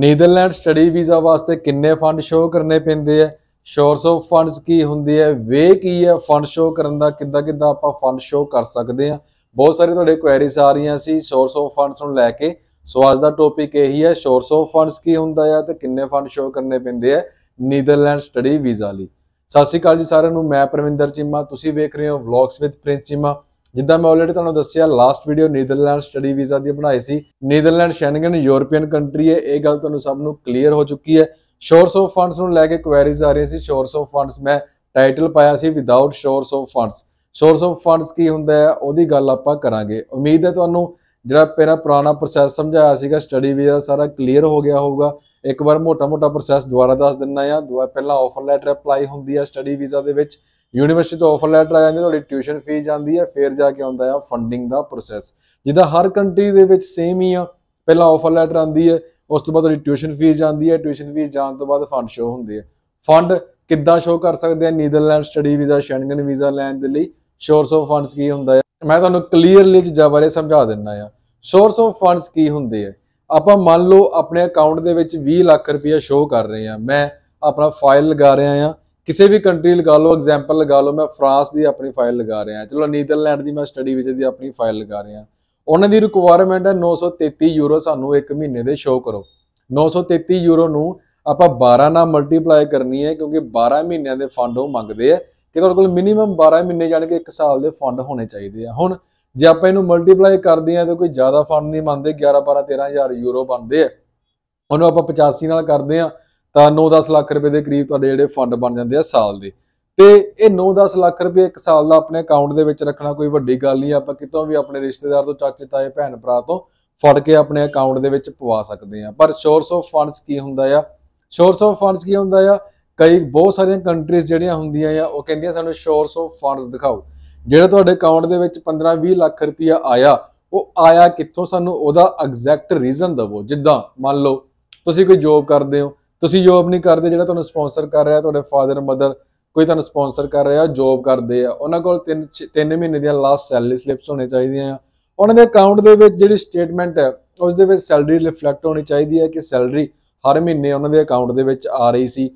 Netherland study visa ਵਾਸਤੇ ਕਿੰਨੇ fund show ਕਰਨੇ ਪੈਂਦੇ ਆ ਸ਼ੋਰਸ ਆਫ ਫੰਡਸ ਕੀ ਹੁੰਦੀ ਹੈ ਵੇ ਕੀ ਹੈ ਫੰਡ ਸ਼ੋਅ ਕਰਨ ਦਾ ਕਿੱਦਾਂ ਕਿੱਦਾਂ ਆਪਾਂ ਫੰਡ ਸ਼ੋਅ ਕਰ ਸਕਦੇ ਆ ਬਹੁਤ ਸਾਰੇ ਤੁਹਾਡੇ ਕੁਐਰੀਜ਼ ਆ ਰਹੀਆਂ ਸੀ ਸੋਰਸ ਆਫ ਫੰਡਸ ਨੂੰ ਲੈ ਕੇ ਸੋ ਅੱਜ ਦਾ ਟੌਪਿਕ ਇਹੀ ਹੈ ਸੋਰਸ ਆਫ ਫੰਡਸ ਕੀ ਹੁੰਦਾ ਹੈ ਤੇ ਕਿੰਨੇ ਫੰਡ ਸ਼ੋਅ ਕਰਨੇ ਪੈਂਦੇ ਆ ਨੀਦਰਲੈਂਡ ਸਟੱਡੀ ਵੀਜ਼ਾ ਲਈ ਸਤਿ ਸ਼੍ਰੀ ਅਕਾਲ ਜੀ ਸਾਰਿਆਂ ਨੂੰ ਮੈਂ ਪ੍ਰਵਿੰਦਰ ਚਿੰਮਾ ਤੁਸੀਂ ਵੇਖ ਰਹੇ ਹੋ ਵਲੌਗਸ ਵਿਦ ਪ੍ਰਿੰਸ ਚਿੰਮਾ ਜਿੱਦਾਂ ਮੈਂ ਆਲਰੇਡੀ ਤੁਹਾਨੂੰ ਦੱਸਿਆ last video Netherland study visa ਦੀ ਬਣਾਈ ਸੀ ਨੀਦਰਲੈਂਡ ਸ਼ੈਂਗਨ ਯੂਰੋਪੀਅਨ ਕੰਟਰੀ ਹੈ ਇਹ ਗੱਲ ਤੁਹਾਨੂੰ ਸਭ ਨੂੰ ਕਲੀਅਰ ਹੋ ਚੁੱਕੀ ਹੈ ਸ਼ੋਰਸ ਆਫ ਫੰਡਸ ਨੂੰ ਲੈ ਕੇ ਕੁਐਰੀਜ਼ ਆ ਰਹੀਆਂ ਸੀ ਸ਼ੋਰਸ ਆਫ ਫੰਡਸ ਮੈਂ ਟਾਈਟਲ ਪਾਇਆ ਸੀ without source of funds source of funds ਕੀ ਹੁੰਦਾ ਹੈ ਉਹਦੀ ਗੱਲ ਆਪਾਂ ਕਰਾਂਗੇ ਉਮੀਦ ਹੈ ਤੁਹਾਨੂੰ ਜਿਹੜਾ ਪਹਿਲਾ ਪੁਰਾਣਾ ਪ੍ਰੋਸੈਸ ਸਮਝਾਇਆ ਸੀਗਾ ਸਟੱਡੀ ਵੀਜ਼ਾ ਸਾਰਾ ਕਲੀਅਰ ਹੋ ਗਿਆ ਹੋਊਗਾ ਇੱਕ ਵਾਰ ਮੋਟਾ-ਮੋਟਾ ਪ੍ਰੋਸੈਸ ਦੁਬਾਰਾ ਦੱਸ ਦਿੰਨਾ ਆ ਦੁਆ ਪਹਿਲਾਂ ਆਫਰ ਲੈਟਰ ਅਪਲਾਈ ਹੁੰਦੀ ਆ ਸਟੱਡੀ ਵੀਜ਼ਾ ਦੇ ਵਿੱਚ ਯੂਨੀਵਰਸਿਟੀ ਤੋਂ ਆਫਰ ਲੈਟਰ ਆ ਜਾਂਦੀ ਤੁਹਾਡੀ ਟਿਊਸ਼ਨ ਫੀ ਜਾਂਦੀ ਹੈ ਫਿਰ ਜਾ ਕੇ ਆਉਂਦਾ ਹੈ ਫੰਡਿੰਗ ਦਾ ਪ੍ਰੋਸੈਸ ਜਿਹਦਾ ਹਰ ਕੰਟਰੀ ਦੇ ਵਿੱਚ ਸੇਮ ਹੀ ਆ ਪਹਿਲਾਂ ਆਫਰ ਲੈਟਰ ਆਂਦੀ ਹੈ ਉਸ ਤੋਂ ਬਾਅਦ ਤੁਹਾਡੀ ਟਿਊਸ਼ਨ ਫੀ ਜਾਂਦੀ ਹੈ ਟਿਊਸ਼ਨ ਫੀ ਜਾਣ ਤੋਂ ਬਾਅਦ ਫੰਡ ਸ਼ੋ ਹੁੰਦੇ ਆ ਫੰਡ ਕਿੱਦਾਂ ਸ਼ੋ ਕਰ ਸਕਦੇ ਆ Netherland study visa Schengen visa ਲੈਣ ਦੇ ਲਈ ਸ਼ੋਰਸ ਆਫ ਫੰਡਸ ਕੀ ਹੁੰਦਾ ਹੈ ਮੈਂ ਤੁਹਾਨੂੰ ਕਲੀਅਰਲੀ ਚੀਜ਼ਾਂ ਬਾਰੇ ਸਮਝਾ ਦਿੰਨਾ ਆ ਸੋਰਸ ਆਫ ਫੰਡਸ ਕੀ ਹੁੰਦੇ ਆ ਆਪਾਂ ਮੰਨ ਲਓ ਆਪਣੇ ਅਕਾਊਂਟ ਦੇ ਵਿੱਚ 20 ਲੱਖ ਰੁਪਏ ਸ਼ੋ ਕਰ ਰਹੇ ਆ ਮੈਂ ਆਪਣਾ ਫਾਈਲ ਲਗਾ ਰਿਹਾ ਆ ਕਿਸੇ ਵੀ ਕੰਟਰੀ ਲਗਾ ਲਓ ਐਗਜ਼ਾਮਪਲ ਲਗਾ ਲਓ ਮੈਂ ਫਰਾਂਸ ਦੀ ਆਪਣੀ ਫਾਈਲ ਲਗਾ ਰਿਹਾ ਚਲੋ ਨੀਦਰਲੈਂਡ ਦੀ ਮੈਂ ਸਟੱਡੀ ਵੀਜ਼ੇ ਦੀ ਆਪਣੀ ਫਾਈਲ ਲਗਾ ਰਿਹਾ ਉਹਨਾਂ ਦੀ ਰਿਕੁਆਇਰਮੈਂਟ ਹੈ 933 ਯੂਰੋ ਸਾਨੂੰ 1 ਮਹੀਨੇ ਦੇ ਸ਼ੋਅ ਕਰੋ 933 ਯੂਰੋ ਨੂੰ ਆਪਾਂ 12 ਨਾਲ ਮਲਟੀਪਲਾਈ ਕਰਨੀ ਹੈ ਕਿਉਂਕਿ 12 ਮਹੀਨਿਆਂ ਦੇ ਫੰਡ ਉਹ ਮੰਗਦੇ ਆ ਕਿ ਤੁਹਾਡੇ ਕੋਲ ਮਿਨੀਮਮ 12 ਮਹੀਨੇ ਜਾਣ ਕਿ 1 ਸਾਲ ਦੇ ਫੰਡ ਹੋਣੇ ਚਾਹੀਦੇ ਆ ਹੁਣ ਜੇ ਆਪਾਂ ਇਹਨੂੰ ਮਲਟੀਪਲਾਈ ਕਰਦੇ ਆ ਤਾਂ ਕੋਈ ਜ਼ਿਆਦਾ ਫੰਡ ਨਹੀਂ ਮੰਨਦੇ 11 12 13000 ਯੂਰੋ ਬਣਦੇ ਆ ਉਹਨੂੰ ਆਪਾਂ 85 ਨਾਲ ਕਰਦੇ ਆ ਤਾਂ 9-10 ਲੱਖ ਰੁਪਏ ਦੇ ਕਰੀਬ ਤੁਹਾਡੇ ਜਿਹੜੇ ਫੰਡ ਬਣ ਜਾਂਦੇ ਆ ਸਾਲ ਦੇ ਤੇ ਇਹ 9-10 ਲੱਖ ਰੁਪਏ ਇੱਕ ਸਾਲ ਦਾ ਆਪਣੇ ਅਕਾਊਂਟ ਦੇ ਵਿੱਚ ਰੱਖਣਾ ਕੋਈ ਵੱਡੀ ਗੱਲ ਨਹੀਂ ਆਪਾਂ ਕਿਤੋਂ ਵੀ ਆਪਣੇ ਰਿਸ਼ਤੇਦਾਰ ਤੋਂ ਚਾਚੇ ਤਾਏ ਭੈਣ ਭਰਾ ਤੋਂ ਫੜ ਕੇ ਆਪਣੇ ਅਕਾਊਂਟ ਦੇ ਵਿੱਚ ਪਵਾ ਸਕਦੇ ਆ ਪਰ ਸੋਰਸ ਆਫ ਫੰਡਸ ਕੀ ਹੁੰਦਾ ਆ ਸੋਰਸ ਆਫ ਫੰਡਸ ਕੀ ਹੁੰਦਾ ਆ ਕਈ ਬਹੁਤ ਸਾਰੀਆਂ ਕੰਟਰੀਜ਼ ਜਿਹੜੀਆਂ ਹੁੰਦੀਆਂ ਆ ਉਹ ਕਹਿੰਦੀਆਂ ਸਾਨੂੰ ਸੋਰਸ ਆਫ ਫੰਡਸ ਦਿਖਾਓ ਜਿਹੜਾ ਤੁਹਾਡੇ ਅਕਾਊਂਟ ਦੇ ਵਿੱਚ 15-20 ਲੱਖ ਰੁਪਇਆ ਆਇਆ ਉਹ ਆਇਆ ਕਿੱਥੋਂ ਸਾਨੂੰ ਉਹਦਾ ਐਗਜ਼ੈਕਟ ਰੀਜ਼ਨ ਦਵੋ ਜਿੱਦਾਂ ਮੰਨ ਲਓ ਤੁਸੀਂ ਕੋਈ ਜੋਬ ਕਰਦੇ ਹੋ ਤੁਸੀਂ ਜੋਬ ਨਹੀਂ ਕਰਦੇ ਜਿਹੜਾ ਤੁਹਾਨੂੰ ਸਪਾਂਸਰ ਕਰ ਰਿਹਾ ਤੁਹਾਡੇ ਫਾਦਰ ਮਦਰ ਕੋਈ ਤੁਹਾਨੂੰ ਸਪਾਂਸਰ ਕਰ ਰਿਹਾ ਜੋਬ ਕਰਦੇ ਆ ਉਹਨਾਂ ਕੋਲ 3 3 ਮਹੀਨੇ ਦੀਆਂ ਲਾਸਟ ਸੈਲਰੀ ਸਲਿੱਪਸ ਹੋਣੇ ਚਾਹੀਦੀਆਂ ਆ ਉਹਨਾਂ ਦੇ ਅਕਾਊਂਟ ਦੇ ਵਿੱਚ ਜਿਹੜੀ ਸਟੇਟਮੈਂਟ ਹੈ ਉਸ ਦੇ ਵਿੱਚ ਸੈਲਰੀ ਰਿਫਲੈਕਟ ਹੋਣੀ ਚਾਹੀਦੀ ਹੈ ਕਿ ਸੈਲਰੀ ਹਰ ਮਹੀਨੇ ਉਹਨਾਂ ਦੇ ਅਕਾਊਂਟ ਦੇ ਵਿੱਚ ਆ ਰਹੀ ਸੀ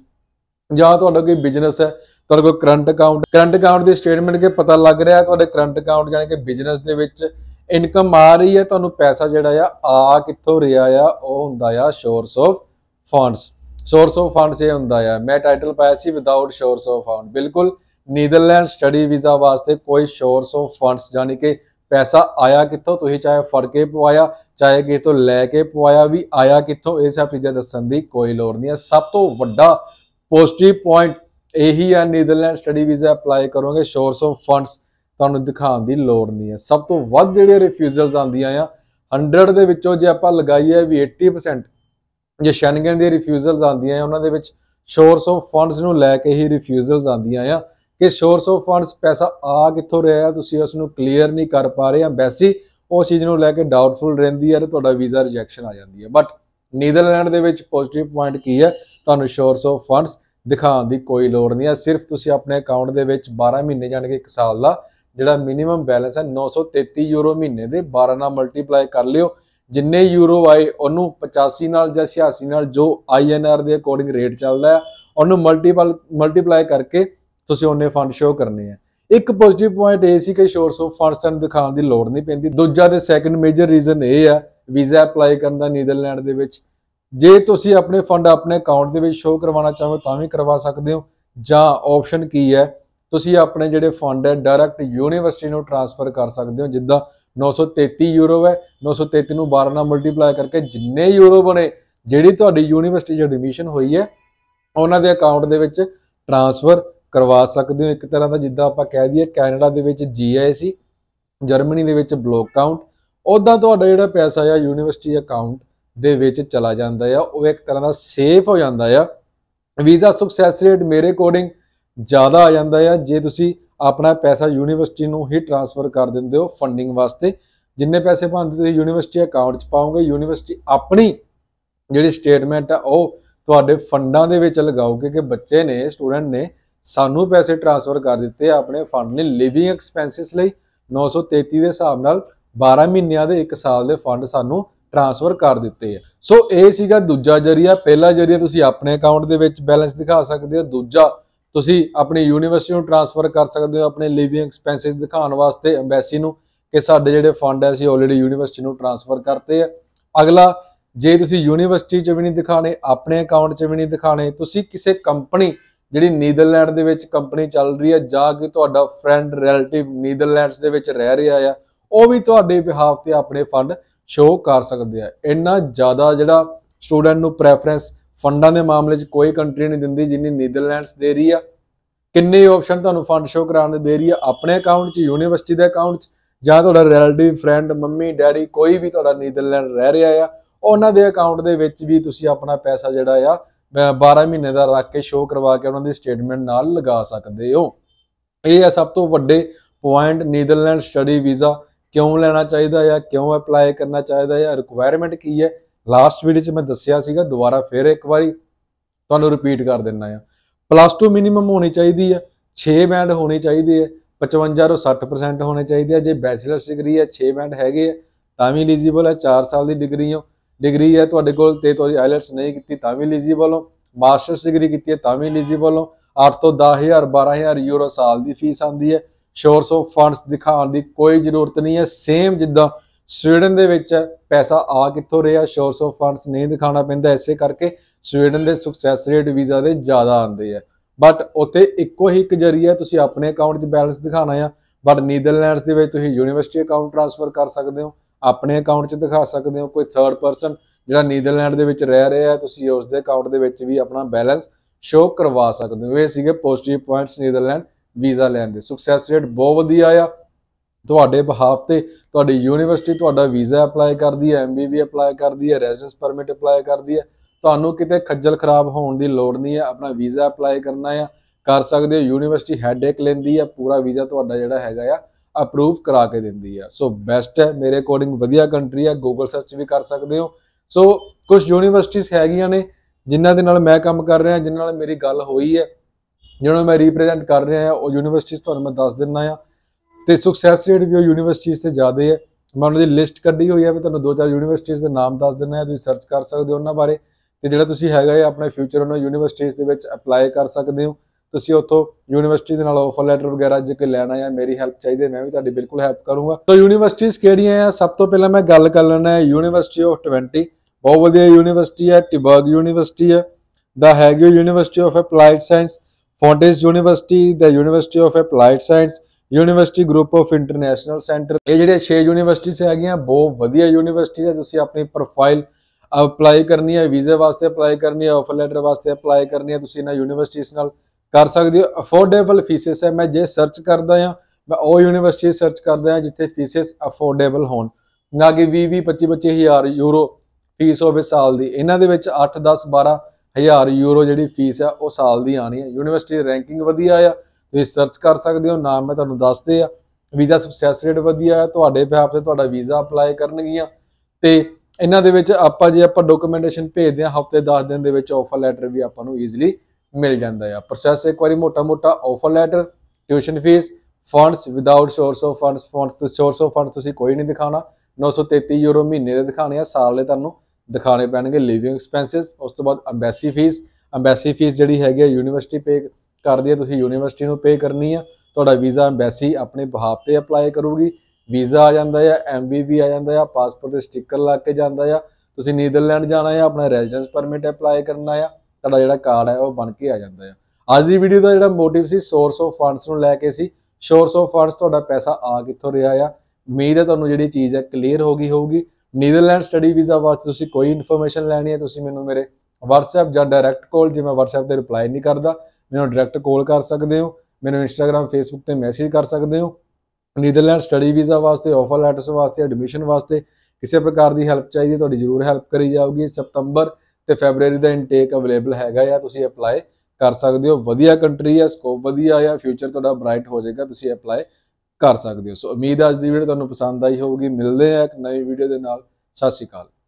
ਜਾਂ ਤੁਹਾਡਾ ਕੋਈ ਬਿਜ਼ਨਸ ਹੈ ਤੁਹਾਡਾ ਕੋਈ ਕਰੰਟ ਅਕਾਊਂਟ ਕਰੰਟ ਅਕਾਊਂਟ ਦੀ ਸਟੇਟਮੈਂਟ ਕੇ ਪਤਾ ਲੱਗ ਰਿਹਾ ਤੁਹਾਡੇ ਕਰੰਟ ਅਕਾਊਂਟ ਜਾਨੀ ਕਿ ਬਿਜ਼ਨਸ ਦੇ ਵਿੱਚ ਇਨਕਮ ਆ ਰਹੀ ਹੈ ਤੁਹਾਨੂੰ ਪੈਸਾ ਜਿਹੜਾ ਆ ਆ ਕਿੱਥੋਂ ਰਿਹਾ ਆ ਉਹ ਹੁੰਦਾ ਆ source of funds source of fund ਸੇ ਹੁੰਦਾ ਆ ਮੈਂ ਟਾਈਟਲ ਪਾਇਆ ਸੀ ਵਿਦਆਊਟ ਸੋਰਸ ਆਫ ਫੰਡ ਬਿਲਕੁਲ ਨੀਦਰਲੈਂਡ ਸਟੱਡੀ ਵੀਜ਼ਾ ਵਾਸਤੇ ਕੋਈ ਸੋਰਸ ਆਫ ਫੰਡਸ ਯਾਨੀ ਕਿ ਪੈਸਾ ਆਇਆ ਕਿੱਥੋਂ ਤੁਸੀਂ ਚਾਹੇ ਫੜ ਕੇ ਪਵਾਇਆ ਚਾਹੇ ਕਿਤੋਂ ਲੈ ਕੇ ਪਵਾਇਆ ਵੀ ਆਇਆ ਕਿੱਥੋਂ ਇਹ ਸਭ ਚੀਜ਼ਾਂ ਦੱਸਣ ਦੀ ਕੋਈ ਲੋੜ ਨਹੀਂ ਹੈ ਸਭ ਤੋਂ ਵੱਡਾ ਪੋਜ਼ਿਟਿਵ ਪੁਆਇੰਟ ਇਹੀ ਹੈ ਨੀਦਰਲੈਂਡ ਸਟੱਡੀ ਵੀਜ਼ਾ ਅਪਲਾਈ ਕਰੋਗੇ ਸੋਰਸ ਆਫ ਫੰਡਸ ਤੁਹਾਨੂੰ ਦਿਖਾਉਣ ਦੀ ਲੋੜ ਨਹੀਂ ਹੈ ਸਭ ਤੋਂ ਵੱਧ ਜਿਹੜੇ ਰਿਫਿਊਜ਼ਲਸ ਆਉਂਦੀਆਂ ਆ 100 ਦੇ ਵਿੱਚੋਂ ਜੇ ਆਪਾਂ ਲਗਾਈਏ ਵੀ 80% ਜੇ ਸ਼ੈਨਗਨ ਦੇ ਰਿਫਿਊਜ਼ਲਸ ਆਉਂਦੀਆਂ ਆ ਉਹਨਾਂ ਦੇ ਵਿੱਚ ਸ਼ੋਰਸ ਆਫ ਫੰਡਸ ਨੂੰ ਲੈ ਕੇ ਹੀ ਰਿਫਿਊਜ਼ਲਸ ਆਉਂਦੀਆਂ ਆ ਕਿ ਸ਼ੋਰਸ ਆਫ ਫੰਡਸ ਪੈਸਾ ਆ ਕਿੱਥੋਂ ਰਿਹਾ ਤੁਸੀਂ ਉਸ ਨੂੰ ਕਲੀਅਰ ਨਹੀਂ ਕਰ ਪਾ ਰਹੇ ਆ ਬੈਸੀ ਉਹ ਚੀਜ਼ ਨੂੰ ਲੈ ਕੇ ਡਾਊਟਫੁਲ ਰਹਿੰਦੀ ਆ ਤੇ ਤੁਹਾਡਾ ਵੀਜ਼ਾ ਰਿਜੈਕਸ਼ਨ ਆ ਜਾਂਦੀ ਆ ਬਟ ਨੀਦਰਲੈਂਡ ਦੇ ਵਿੱਚ ਪੋਜ਼ਿਟਿਵ ਪੁਆਇੰਟ ਕੀ ਹੈ ਤੁਹਾਨੂੰ ਸ਼ੋਰਸ ਆਫ ਫੰਡਸ ਦਿਖਾਉਣ ਦੀ ਕੋਈ ਲੋੜ ਨਹੀਂ ਆ ਸਿਰਫ ਤੁਸੀਂ ਆਪਣੇ ਅਕਾਊਂਟ ਦੇ ਵਿੱਚ 12 ਮਹੀਨੇ ਜਾਣ ਕੇ 1 ਸਾਲ ਦਾ ਜਿਹੜਾ ਮਿਨੀਮਮ ਬੈਲੈਂਸ ਹੈ 933 ਯੂਰੋ ਮਹੀਨੇ ਦੇ 12 ਨਾਲ ਮਲਟੀਪਲਾਈ ਕਰ ਲਿਓ ਜਿੰਨੇ ਯੂਰੋ ਆਏ ਉਹਨੂੰ 85 ਨਾਲ ਜਾਂ 86 ਨਾਲ ਜੋ ਆਈਐਨਆਰ ਦੇ ਅਕੋਰਡਿੰਗ ਰੇਟ ਚੱਲਦਾ ਹੈ ਉਹਨੂੰ ਮਲਟੀਪਲ ਮਲਟੀਪਲਾਈ ਕਰਕੇ ਤੁਸੀਂ ਉਹਨੇ ਫੰਡ ਸ਼ੋ ਕਰਨੇ ਆ ਇੱਕ ਪੋਜ਼ਿਟਿਵ ਪੁਆਇੰਟ ਇਹ ਸੀ ਕਿ ਸ਼ੋਰਸ ਆਫ ਫੰਡਸ ਨੂੰ ਦਿਖਾਉਣ ਦੀ ਲੋੜ ਨਹੀਂ ਪੈਂਦੀ ਦੂਜਾ ਤੇ ਸੈਕੰਡ ਮੇਜਰ ਰੀਜ਼ਨ ਇਹ ਆ ਵੀਜ਼ਾ ਅਪਲਾਈ ਕਰਨ ਦਾ ਨੀਦਰਲੈਂਡ ਦੇ ਵਿੱਚ ਜੇ ਤੁਸੀਂ ਆਪਣੇ ਫੰਡ ਆਪਣੇ ਅਕਾਊਂਟ ਦੇ ਵਿੱਚ ਸ਼ੋ ਕਰਵਾਉਣਾ ਚਾਹੋ ਤਾਂ ਵੀ ਕਰਵਾ ਸਕਦੇ ਹੋ ਜਾਂ ਆਪਸ਼ਨ ਕੀ ਹੈ ਤੁਸੀਂ ਆਪਣੇ ਜਿਹੜੇ ਫੰਡ ਹੈ ਡਾਇਰੈਕਟ ਯੂਨੀਵਰਸਿਟੀ ਨੂੰ ਟ੍ਰਾਂਸਫਰ ਕਰ ਸਕਦੇ ਹੋ ਜਿੱਦਾਂ 933 ਯੂਰੋ ਹੈ 933 ਨੂੰ 12 ਨਾਲ ਮਲਟੀਪਲਾਈ ਕਰਕੇ ਜਿੰਨੇ ਯੂਰੋ ਬਣੇ ਜਿਹੜੀ ਤੁਹਾਡੀ ਯੂਨੀਵਰਸਿਟੀ 'ਚ ਐਡਮਿਸ਼ਨ ਹੋਈ ਹੈ ਉਹਨਾਂ ਦੇ ਅਕਾਊਂਟ ਦੇ ਵਿੱਚ ਟ੍ਰਾਂਸਫਰ ਕਰਵਾ ਸਕਦੇ ਹੋ ਇੱਕ ਤਰ੍ਹਾਂ ਦਾ ਜਿੱਦਾਂ ਆਪਾਂ ਕਹਿ ਦਈਏ ਕੈਨੇਡਾ ਦੇ ਵਿੱਚ ਜੀਆਈਸੀ e, ਜਰਮਨੀ ਦੇ ਵਿੱਚ ਬਲੌਕ ਅਕਾਊਂਟ ਉਦਾਂ ਤੁਹਾਡਾ ਜਿਹੜਾ ਪੈਸਾ ਆ ਯੂਨੀਵਰਸਿਟੀ ਅਕਾਊਂਟ ਦੇ ਵਿੱਚ ਚਲਾ ਜਾਂਦਾ ਆ ਉਹ ਇੱਕ ਤਰ੍ਹਾਂ ਦਾ ਸੇਫ ਹੋ ਜਾਂਦਾ ਆ ਵੀਜ਼ਾ ਸਕਸੈਸ ਰੇਟ ਮੇਰੇ ਅਕੋਰਡਿੰਗ ਜ਼ਿਆਦਾ ਆ ਜਾਂਦਾ ਆ ਜੇ ਤੁਸੀਂ ਆਪਣਾ ਪੈਸਾ ਯੂਨੀਵਰਸਿਟੀ ਨੂੰ ਹੀ ਟ੍ਰਾਂਸਫਰ ਕਰ ਦਿੰਦੇ ਹੋ ਫੰਡਿੰਗ ਵਾਸਤੇ ਜਿੰਨੇ ਪੈਸੇ ਭਾਂਦੇ ਤੁਸੀਂ ਯੂਨੀਵਰਸਿਟੀ ਅਕਾਊਂਟ 'ਚ ਪਾਉਂਗੇ ਯੂਨੀਵਰਸਿਟੀ ਆਪਣੀ ਜਿਹੜੀ ਸਟੇਟਮੈਂਟ ਆ ਉਹ ਤੁਹਾਡੇ ਫੰਡਾਂ ਦੇ ਵਿੱਚ ਲਗਾਓਗੇ ਕਿ ਬੱਚੇ ਨੇ ਸਟੂਡੈਂਟ ਨੇ ਸਾਨੂੰ ਪੈਸੇ ਟ੍ਰਾਂਸਫਰ ਕਰ ਦਿੱਤੇ ਆਪਣੇ ਫੰਡ ਨੇ ਲਿਵਿੰਗ ਐਕਸਪੈਂਸਸ ਲਈ 933 ਦੇ ਹਿਸਾਬ ਨਾਲ 12 ਮਹੀਨਿਆਂ ਦੇ 1 ਸਾਲ ਦੇ ਫੰਡ ਸਾਨੂੰ ਟ੍ਰਾਂਸਫਰ ਕਰ ਦਿੱਤੇ ਆ ਸੋ ਇਹ ਸੀਗਾ ਦੂਜਾ ਜਰੀਆ ਪਹਿਲਾ ਜਰੀਆ ਤੁਸੀਂ ਆਪਣੇ ਅਕਾਊਂਟ ਦੇ ਵਿੱਚ ਬੈਲੈਂਸ ਦਿਖਾ ਸਕਦੇ ਹੋ ਦੂਜਾ ਤੁਸੀਂ ਆਪਣੀ ਯੂਨੀਵਰਸਿਟੀ ਨੂੰ ਟ੍ਰਾਂਸਫਰ ਕਰ ਸਕਦੇ ਹੋ ਆਪਣੇ ਲਿਵਿੰਗ ਐਕਸਪੈਂਸਸ ਦਿਖਾਉਣ ਵਾਸਤੇ ਐਮਬੈਸੀ ਨੂੰ ਕਿ ਸਾਡੇ ਜਿਹੜੇ ਫੰਡ ਐ ਸੀ ਆਲਰੇਡੀ ਯੂਨੀਵਰਸਿਟੀ ਨੂੰ ਟ੍ਰਾਂਸਫਰ ਕਰਤੇ ਆ ਅਗਲਾ ਜੇ ਤੁਸੀਂ ਯੂਨੀਵਰਸਿਟੀ 'ਚ ਵੀ ਨਹੀਂ ਦਿਖਾਣੇ ਆਪਣੇ ਅਕਾਊਂਟ 'ਚ ਵੀ ਨਹੀਂ ਦਿਖਾਣੇ ਤੁਸੀਂ ਕਿਸੇ ਕੰਪਨੀ ਜਿਹੜੀ ਨੀਦਰਲੈਂਡ ਦੇ ਵਿੱਚ ਕੰਪਨੀ ਚੱਲ ਰਹੀ ਹੈ ਜਾਂ ਕਿ ਤੁਹਾਡਾ ਫਰੈਂਡ ਰਿਲੇਟਿਵ ਨੀਦਰਲੈਂਡਸ ਦੇ ਵਿੱਚ ਰਹਿ ਰਿਹਾ ਆ ਉਹ ਵੀ ਤੁਹਾਡੇ ਬਿਹਾਫ ਤੇ ਆਪਣੇ ਫੰਡ ਸ਼ੋਅ ਕਰ ਸਕਦੇ ਆ ਇੰਨਾ ਜ਼ਿਆਦਾ ਜਿਹੜਾ ਸਟੂਡੈਂਟ ਨੂੰ ਪ੍ਰੈਫਰੈਂਸ ਫੰਡਾਂ ਦੇ ਮਾਮਲੇ 'ਚ ਕੋਈ ਕੰਟਰੀ ਨਹੀਂ ਦਿੰਦੀ ਜਿੰਨੀ ਨੀਦਰਲੈਂਡਸ ਦੇ ਰਹੀ ਆ ਕਿੰਨੇ ਆਪਸ਼ਨ ਤੁਹਾਨੂੰ ਫੰਡ ਸ਼ੋ ਕਰਾਉਣ ਦੇ ਦੇ ਰਹੀ ਆ ਆਪਣੇ ਅਕਾਊਂਟ 'ਚ ਯੂਨੀਵਰਸਿਟੀ ਦੇ ਅਕਾਊਂਟ 'ਚ ਜਾਂ ਤੁਹਾਡਾ ਰਿਲੇਟਿਵ ਫਰੈਂਡ ਮੰਮੀ ਡੈਡੀ ਕੋਈ ਵੀ ਤੁਹਾਡਾ ਨੀਦਰਲੈਂਡ ਰਹਿ ਰਿਹਾ ਆ ਉਹਨਾਂ ਦੇ ਅਕਾਊਂਟ ਦੇ ਵਿੱਚ ਵੀ ਤੁਸੀਂ ਆਪਣਾ ਪੈਸਾ ਜਿਹੜਾ ਆ 12 ਮਹੀਨੇ ਦਾ ਰੱਖ ਕੇ ਸ਼ੋ ਕਰਵਾ ਕੇ ਉਹਨਾਂ ਦੀ ਸਟੇਟਮੈਂਟ ਨਾਲ ਲਗਾ ਸਕਦੇ ਹੋ ਇਹ ਆ ਸਭ ਤੋਂ ਵੱਡੇ ਪੁਆਇੰਟ ਨੀਦਰਲੈਂਡ ਸਟੱਡੀ ਵੀਜ਼ਾ ਕਿਉਂ ਲੈਣਾ ਚਾਹੀਦਾ ਆ ਕਿਉਂ ਅਪਲਾਈ ਕਰਨਾ ਚਾਹੀਦਾ ਆ ਰਿਕੁਆਇਰਮੈਂਟ ਕੀ ਹੈ ਲਾਸਟ ਵੀਡੀਓ 'ਚ ਮੈਂ ਦੱਸਿਆ ਸੀਗਾ ਦੁਬਾਰਾ ਫੇਰ ਇੱਕ ਵਾਰੀ ਤੁਹਾਨੂੰ ਰਿਪੀਟ ਕਰ ਦਿੰਨਾ ਆ ਪਲੱਸ 2 ਮਿਨੀਮਮ ਹੋਣੀ ਚਾਹੀਦੀ ਆ 6 ਬੈਂਡ ਹੋਣੇ ਚਾਹੀਦੇ ਆ 55 ਤੋਂ 60% ਹੋਣੇ ਚਾਹੀਦੇ ਆ ਜੇ ਬੈਚਲਰਸ ਡਿਗਰੀ ਆ 6 ਬੈਂਡ ਹੈਗੇ ਆ ਤਾਂ ਵੀ ਐਲੀਜੀਬਲ ਆ 4 ਸਾਲ ਦੀ ਡਿਗਰੀ ਹੋ ਡਿਗਰੀ ਆ ਤੁਹਾਡੇ ਕੋਲ ਤੇ ਤੋਰੀ ਆਇਲਟਸ ਨਹੀਂ ਕੀਤੀ ਤਾਂ ਵੀ ਐਲੀਜੀਬਲ ਹੋ ਮਾਸਟਰਸ ਡਿਗਰੀ ਕੀਤੀ ਹੈ ਤਾਂ ਵੀ ਐਲੀਜੀਬਲ ਹੋ 8 ਤੋਂ 10000 12000 ਯੂਰੋ ਸਾਲ ਦੀ ਫੀਸ ਆਂਦੀ ਹੈ ਸ਼ੋਰਸ ਆਫ ਫੰਡਸ ਦਿਖਾਉਣ ਦੀ ਕੋਈ ਜ਼ਰੂਰਤ ਨਹੀਂ ਹੈ ਸੇਮ ਜਿੱਦਾਂ ਸਵੀਡਨ ਦੇ ਵਿੱਚ ਪੈਸਾ ਆ ਕਿੱਥੋਂ ਰਿਹਾ ਸ਼ੋਰਸ ਆਫ ਫੰਡਸ ਨਹੀਂ ਦਿਖਾਣਾ ਪੈਂਦਾ ਐਸੇ ਕਰਕੇ ਸਵੀਡਨ ਦੇ ਸਕਸੈਸ ਰੇਟ ਵੀਜ਼ਾ ਦੇ ਜ਼ਿਆਦਾ ਆਉਂਦੇ ਆ ਬਟ ਉੱਥੇ ਇੱਕੋ ਹੀ ਇੱਕ ਜਰੀਆ ਤੁਸੀਂ ਆਪਣੇ ਅਕਾਊਂਟ 'ਚ ਬੈਲੈਂਸ ਦਿਖਾਣਾ ਆ ਬਟ ਨੀਦਰਲੈਂਡਸ ਦੇ ਵਿੱਚ ਤੁਸੀਂ ਯੂਨੀਵਰਸਿਟੀ ਅਕਾਊਂਟ ਟ੍ਰਾਂਸਫਰ ਕਰ ਸਕਦੇ ਹੋ ਆਪਣੇ ਅਕਾਊਂਟ 'ਚ ਦਿਖਾ ਸਕਦੇ ਹੋ ਕੋਈ ਥਰਡ ਪਰਸਨ ਜਿਹੜਾ ਨੀਦਰਲੈਂਡ ਦੇ ਵਿੱਚ ਰਹਿ ਰਿਹਾ ਹੈ ਤੁਸੀਂ ਉਸ ਦੇ ਅਕਾਊਂਟ ਦੇ ਵਿੱਚ ਵੀ ਆਪਣਾ ਬੈਲੈਂਸ ਸ਼ੋ ਕਰਵਾ ਸਕਦੇ ਹੋ ਇਹ ਸੀਗੇ ਪੋਜ਼ਿਟਿਵ ਪੁਆਇੰਟਸ ਨੀਦਰਲੈਂਡ ਵੀਜ਼ਾ ਲੈਣ ਦੇ ਸਕਸੈਸ ਰੇਟ ਬਹੁਤ ਵਧੀਆ ਆ ਤੁਹਾਡੇ ਬਹਾਫ ਤੇ ਤੁਹਾਡੀ ਯੂਨੀਵਰਸਿਟੀ ਤੁਹਾਡਾ ਵੀਜ਼ਾ ਅਪਲਾਈ ਕਰਦੀ ਹੈ ਐਮਬੀਬੀ ਅਪਲਾਈ ਕਰਦੀ ਹੈ ਰੈਜ਼ੀਡੈਂਸ ਪਰਮਿਟ ਅਪਲਾਈ ਕਰਦੀ ਹੈ ਤੁਹਾਨੂੰ ਕਿਤੇ ਖੱਜਲ ਖਰਾਬ ਹੋਣ ਦੀ ਲੋੜ ਨਹੀਂ ਹੈ ਆਪਣਾ ਵੀਜ਼ਾ ਅਪਲਾਈ ਕਰਨਾ ਹੈ ਕਰ ਸਕਦੇ ਹੋ ਯੂਨੀਵਰਸਿਟੀ ਹੈਡੇਕ ਲੈਂਦੀ ਹੈ ਪੂਰਾ ਵੀਜ਼ਾ ਤੁਹਾਡਾ ਜਿਹੜਾ ਹੈਗਾ ਆ ਅਪਰੂਵ ਕਰਾ ਕੇ ਦਿੰਦੀ ਆ ਸੋ ਬੈਸਟ ਹੈ ਮੇਰੇ ਅਕੋਰਡਿੰਗ ਵਧੀਆ ਕੰਟਰੀ ਆ ਗੂਗਲ ਸਰਚ ਵੀ ਕਰ ਸਕਦੇ ਹੋ ਸੋ ਕੁਝ ਯੂਨੀਵਰਸਿਟੀਆਂ ਹੈਗੀਆਂ ਨੇ ਜਿਨ੍ਹਾਂ ਦੇ ਨਾਲ ਮੈਂ ਕੰਮ ਕਰ ਰਿਹਾ ਜਿਨ੍ਹਾਂ ਨਾਲ ਮੇਰੀ ਗੱਲ ਹੋਈ ਹੈ ਜਿਹਨਾਂ ਨੂੰ ਮੈਂ ਰਿਪਰੈਜ਼ੈਂਟ ਕਰ ਰਿਹਾ ਆ ਉਹ ਯੂਨੀਵਰਸਿਟੀਆਂ ਤੁਹਾਨੂੰ ਮੈਂ ਦੱਸ ਦਿੰਨਾ ਆ ਤੇ ਸਕਸੈਸ ਰੇਟ ਵੀ ਉਹ ਯੂਨੀਵਰਸਿਟੀਆਂ ਤੇ ਜ਼ਿਆਦਾ ਹੈ ਮੈਂ ਉਹਨਾਂ ਦੀ ਲਿਸਟ ਕੱਢੀ ਹੋਈ ਹੈ ਮੈਂ ਤੁਹਾਨੂੰ ਦੋ ਚਾਰ ਯੂਨੀਵਰਸਿਟੀਆਂ ਦੇ ਨਾਮ ਦੱਸ ਦਿੰਦਾ ਹੈ ਤੁਸੀਂ ਸਰਚ ਕਰ ਸਕਦੇ ਹੋ ਉਹਨਾਂ ਬਾਰੇ ਤੇ ਜਿਹੜਾ ਤੁਸੀਂ ਹੈਗਾ ਹੈ ਆਪਣੇ ਫਿਊਚਰ ਉਹਨਾਂ ਯੂਨੀਵਰਸਿਟੀਆਂ ਦੇ ਵਿੱਚ ਅਪਲਾਈ ਕਰ ਸਕਦੇ ਹੋ ਤੁਸੀਂ ਉੱਥੋਂ ਯੂਨੀਵਰਸਿਟੀ ਦੇ ਨਾਲ ਆਫਰ ਲੈਟਰ ਵਗੈਰਾ ਜੇ ਕੋਈ ਲੈਣਾ ਹੈ ਮੇਰੀ ਹੈਲਪ ਚਾਹੀਦੀ ਮੈਂ ਵੀ ਤੁਹਾਡੀ ਬਿਲਕੁਲ ਹੈਲਪ ਕਰੂੰਗਾ ਤਾਂ ਯੂਨੀਵਰਸਿਟੀਆਂ ਕਿਹੜੀਆਂ ਆ ਸਭ ਤੋਂ ਪਹਿਲਾਂ ਮੈਂ ਗੱਲ ਕਰ ਲੈਣਾ ਹੈ ਯੂਨੀਵਰਸਿਟੀ ਆਫ 20 ਬਹੁਤ ਵਧੀਆ ਯੂਨੀਵਰਸਿਟੀ ਹੈ ਟਿਬਰਗ ਯੂਨੀਵਰਸਿਟੀ ਹੈ ਦਾ ਹੈਗਿਓ university of applied science Fontys university ਦਾ university of applied science university group of international centre ਇਹ ਜਿਹੜੇ 6 ਯੂਨੀਵਰਸਿਟੀਆਂ ਹੈਗੀਆਂ ਬਹੁਤ ਵਧੀਆ ਯੂਨੀਵਰਸਿਟੀਆਂ ਤੁਸੀਂ ਆਪਣੀ ਪ੍ਰੋਫਾਈਲ ਅਪਲਾਈ ਕਰਨੀ ਹੈ ਵੀਜ਼ੇ ਵਾਸਤੇ ਅਪਲਾਈ ਕਰਨੀ ਹੈ ਆਫਰ ਲੈਟਰ ਵਾਸਤੇ ਅਪਲਾਈ ਕਰਨੀ ਹੈ ਤੁਸੀਂ ਇਹਨਾਂ ਯੂਨੀਵਰਸਿਟੀਆਂ ਨਾਲ ਕਰ ਸਕਦੇ ਹੋ ਅਫੋਰਡੇਬਲ ਫੀਸਸ ਹੈ ਮੈਂ ਜੇ ਸਰਚ ਕਰਦਾ ਹਾਂ ਮੈਂ ਉਹ ਯੂਨੀਵਰਸਿਟੀ ਸਰਚ ਕਰਦਾ ਹਾਂ ਜਿੱਥੇ ਫੀਸਸ ਅਫੋਰਡੇਬਲ ਹੋਣ ਨਾ ਕਿ 20 25 25000 ਯੂਰੋ ਫੀਸ ਹੋਵੇ ਸਾਲ ਦੀ ਇਹਨਾਂ ਦੇ ਵਿੱਚ 8 10 12 ਹਜ਼ਾਰ ਯੂਰੋ ਜਿਹੜੀ ਫੀਸ ਆ ਉਹ ਸਾਲ ਦੀ ਆਣੀ ਹੈ ਯੂਨੀਵਰਸਿਟੀ ਰੈਂਕਿੰਗ ਵਧੀਆ ਆ ਤੁਸੀਂ ਸਰਚ ਕਰ ਸਕਦੇ ਹੋ ਨਾਮ ਮੈਂ ਤੁਹਾਨੂੰ ਦੱਸਦੇ ਆ ਵੀਜ਼ਾ ਸਕਸੈਸ ਰੇਟ ਵਧੀਆ ਹੈ ਤੁਹਾਡੇ ਬਿਹਾਫ ਤੇ ਤੁਹਾਡਾ ਵੀਜ਼ਾ ਅਪਲਾਈ ਕਰਨਗੀਆਂ ਤੇ ਇਹਨਾਂ ਦੇ ਵਿੱਚ ਆਪਾਂ ਜੇ ਆਪਾਂ ਡਾਕੂਮੈਂਟੇਸ਼ਨ ਭੇਜਦੇ ਆ ਹਫਤੇ 10 ਦਿਨ ਦੇ ਵਿੱਚ ਆਫਰ ਲੈਟਰ ਵੀ ਆਪਾਂ ਨੂੰ ਈਜ਼ੀਲੀ ਮਿਲ ਜਾਂਦਾ ਆ ਪ੍ਰੋਸੈਸ ਇੱਕ ਵਾਰੀ ਮੋਟਾ-ਮੋਟਾ offer letter tuition fees funds without source of funds funds ਤੋਂ ਸੋਰਸ ਆਫ ਫੰਡਸ ਤੁਸੀਂ ਕੋਈ ਨਹੀਂ ਦਿਖਾਣਾ 933 ਯੂਰੋ ਮਹੀਨੇ ਦੇ ਦਿਖਾਣੇ ਆ ਸਾਲ ਲਈ ਤੁਹਾਨੂੰ ਦਿਖਾਣੇ ਪੈਣਗੇ ਲਿਵਿੰਗ ਐਕਸਪੈਂਸਸ ਉਸ ਤੋਂ ਬਾਅਦ ਐਮਬੈਸੀ ਫੀਸ ਐਮਬੈਸੀ ਫੀਸ ਜਿਹੜੀ ਹੈਗੀ ਆ ਯੂਨੀਵਰਸਿਟੀ ਪੇ ਕਰਦੀ ਹੈ ਤੁਸੀਂ ਯੂਨੀਵਰਸਿਟੀ ਨੂੰ ਪੇ ਕਰਨੀ ਆ ਤੁਹਾਡਾ ਵੀਜ਼ਾ ਐਮਬੈਸੀ ਆਪਣੇ ਬਹਾਵ ਤੇ ਅਪਲਾਈ ਕਰੂਗੀ ਵੀਜ਼ਾ ਆ ਜਾਂਦਾ ਹੈ ਐਮਬੀਬੀ ਆ ਜਾਂਦਾ ਹੈ ਪਾਸਪੋਰਟ ਤੇ ਸਟicker ਲੱਗ ਕੇ ਜਾਂਦਾ ਹੈ ਤੁਸੀਂ ਨੀਦਰਲੈਂਡ ਜਾਣਾ ਹੈ ਆਪਣਾ ਰੈਜ਼ੀਡੈਂਸ ਪਰਮਿਟ ਅਪਲਾਈ ਕਰਨਾ ਹੈ ਤੁਹਾਡਾ ਜਿਹੜਾ ਕਾਰਡ ਹੈ ਉਹ ਬਣ ਕੇ ਆ ਜਾਂਦਾ ਹੈ ਅੱਜ ਦੀ ਵੀਡੀਓ ਦਾ ਜਿਹੜਾ ਮੋਟਿਵ ਸੀ ਸੋਰਸ ਆਫ ਫੰਡਸ ਨੂੰ ਲੈ ਕੇ ਸੀ ਸੋਰਸ ਆਫ ਫੰਡਸ ਤੁਹਾਡਾ ਪੈਸਾ ਆ ਕਿੱਥੋਂ ਰਿਹਾ ਆ ਉਮੀਦ ਹੈ ਤੁਹਾਨੂੰ ਜਿਹੜੀ ਚੀਜ਼ ਹੈ ਕਲੀਅਰ ਹੋ ਗਈ ਹੋਊਗੀ ਨੀਦਰਲੈਂਡ ਸਟੱਡੀ ਵੀਜ਼ਾ ਵਾਸਤੇ ਤੁਸੀਂ ਕੋਈ ਇਨਫੋਰਮੇਸ਼ਨ ਲੈਣੀ ਹੈ ਤੁਸੀਂ ਮੈਨੂੰ ਮੇਰੇ WhatsApp ਜਾਂ ਡਾਇਰੈਕਟ ਕਾਲ ਜੇ ਮੈਂ WhatsApp ਤੇ ਰਿਪਲਾਈ ਨਹੀਂ ਕਰਦਾ ਮੈਨੂੰ ਡਾਇਰੈਕਟ ਕਾਲ ਕਰ ਸਕਦੇ ਹੋ ਮੈਨੂੰ Instagram Facebook ਤੇ ਮੈਸੇਜ ਕਰ ਸਕਦੇ ਹੋ ਨੀਦਰਲੈਂਡ ਸਟੱਡੀ ਵੀਜ਼ਾ ਵਾਸਤੇ ਆਫਰ ਲੈਟਰਸ ਵਾਸਤੇ ਐਡਮਿਸ਼ਨ ਵਾਸਤੇ ਕਿਸੇ ਪ੍ਰਕਾਰ ਦੀ ਹੈਲਪ ਚਾਹੀਦੀ ਤੁਹਾਡੀ ਜ਼ਰੂਰ ਹੈਲਪ ਕਰੀ ਜਾਊਗੀ ਸਤੰਬਰ ਤੇ ਫੈਬਰੂਅਰੀ ਦਾ ਇਨਟੇਕ ਅਵੇਲੇਬਲ ਹੈਗਾ ਆ ਤੁਸੀਂ ਅਪਲਾਈ ਕਰ ਸਕਦੇ ਹੋ ਵਧੀਆ ਕੰਟਰੀ ਆ ਸਕੋਪ ਵਧੀਆ ਆ ਫਿਊਚਰ ਤੁਹਾਡਾ ਬ੍ਰਾਈਟ ਹੋ ਜਾਏਗਾ ਤੁਸੀਂ ਅਪਲਾਈ ਕਰ ਸਕਦੇ ਹੋ ਸੋ ਉਮੀਦ ਅੱਜ ਦੀ ਵੀਡੀਓ ਤੁਹਾਨੂੰ ਪਸੰਦ ਆਈ ਹੋਊਗੀ ਮਿਲਦੇ ਆ ਇੱਕ ਨਵੀਂ ਵੀਡੀਓ ਦੇ ਨਾਲ ਸਤਿ ਸ਼੍ਰੀ ਅਕਾਲ